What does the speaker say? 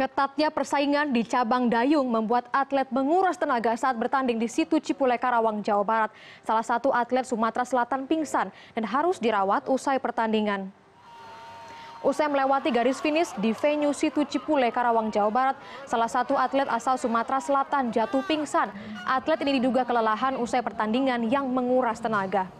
Ketatnya persaingan di cabang dayung membuat atlet menguras tenaga saat bertanding di situ Cipule Karawang, Jawa Barat. Salah satu atlet Sumatera Selatan pingsan dan harus dirawat usai pertandingan. Usai melewati garis finish di venue Situ Cipule, Karawang, Jawa Barat, salah satu atlet asal Sumatera Selatan jatuh pingsan. Atlet ini diduga kelelahan usai pertandingan yang menguras tenaga.